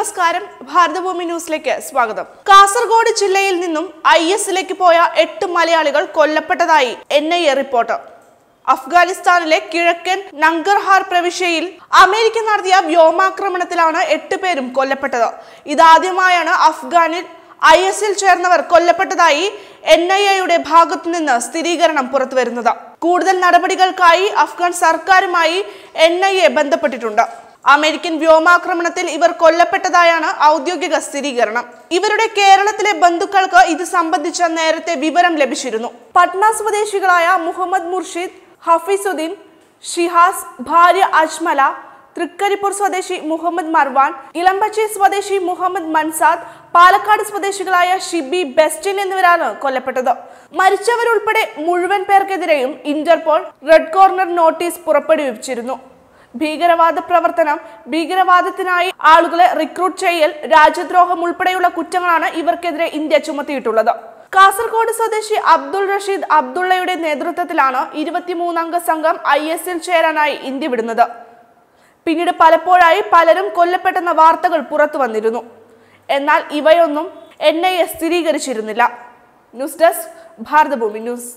നമസ്കാരം ഭാരതഭൂമി ന്യൂസിലേക്ക് സ്വാഗതം കാസർഗോഡ് ജില്ലയിൽ നിന്നും ഐ എസിലേക്ക് പോയ എട്ട് മലയാളികൾ കൊല്ലപ്പെട്ടതായി എൻ ഐ എ റിപ്പോർട്ട് അഫ്ഗാനിസ്ഥാനിലെ കിഴക്കൻ നങ്കർഹാർ പ്രവിശ്യയിൽ അമേരിക്ക നടത്തിയ വ്യോമാക്രമണത്തിലാണ് എട്ട് പേരും കൊല്ലപ്പെട്ടത് ഇതാദ്യമായാണ് അഫ്ഗാനിൽ ഐ എസിൽ ചേർന്നവർ കൊല്ലപ്പെട്ടതായി എൻ ഐ എയുടെ ഭാഗത്തുനിന്ന് സ്ഥിരീകരണം പുറത്തുവരുന്നത് കൂടുതൽ നടപടികൾക്കായി അഫ്ഗാൻ സർക്കാരുമായി എൻ ഐ എ ബന്ധപ്പെട്ടിട്ടുണ്ട് അമേരിക്കൻ വ്യോമാക്രമണത്തിൽ ഇവർ കൊല്ലപ്പെട്ടതായാണ് ഔദ്യോഗിക സ്ഥിരീകരണം ഇവരുടെ കേരളത്തിലെ ബന്ധുക്കൾക്ക് ഇത് സംബന്ധിച്ച നേരത്തെ വിവരം ലഭിച്ചിരുന്നു പട്ന സ്വദേശികളായ മുഹമ്മദ് മുർഷിദ് ഹഫീസുദ്ദീൻ ഷിഹാസ് ഭാര്യ അജ്മല തൃക്കരിപ്പൂർ സ്വദേശി മുഹമ്മദ് മർവാൻ ഇളമ്പച്ചി സ്വദേശി മുഹമ്മദ് മൻസാദ് പാലക്കാട് സ്വദേശികളായ ഷിബി ബെസ്റ്റിൻ എന്നിവരാണ് കൊല്ലപ്പെട്ടത് മരിച്ചവരുൾപ്പെടെ മുഴുവൻ പേർക്കെതിരെയും ഇന്റർപോൾ റെഡ് കോർണർ നോട്ടീസ് പുറപ്പെടുവിച്ചിരുന്നു ഭീകരവാദ പ്രവർത്തനം ഭീകരവാദത്തിനായി ആളുകളെ റിക്രൂട്ട് ചെയ്യൽ രാജ്യദ്രോഹം ഉൾപ്പെടെയുള്ള കുറ്റങ്ങളാണ് ഇവർക്കെതിരെ ഇന്ത്യ ചുമത്തിയിട്ടുള്ളത് കാസർഗോഡ് സ്വദേശി അബ്ദുൾ റഷീദ് അബ്ദുള്ളയുടെ നേതൃത്വത്തിലാണ് ഇരുപത്തിമൂന്നംഗ സംഘം ഐ എൽ ചേരാനായി ഇന്ത്യ വിടുന്നത് പിന്നീട് പലപ്പോഴായി പലരും കൊല്ലപ്പെട്ടെന്ന വാർത്തകൾ പുറത്തു വന്നിരുന്നു എന്നാൽ ഇവയൊന്നും എൻ ഐ എ സ്ഥിരീകരിച്ചിരുന്നില്ല ന്യൂസ് ഡെസ്ക് ഭാരതഭൂമി ന്യൂസ്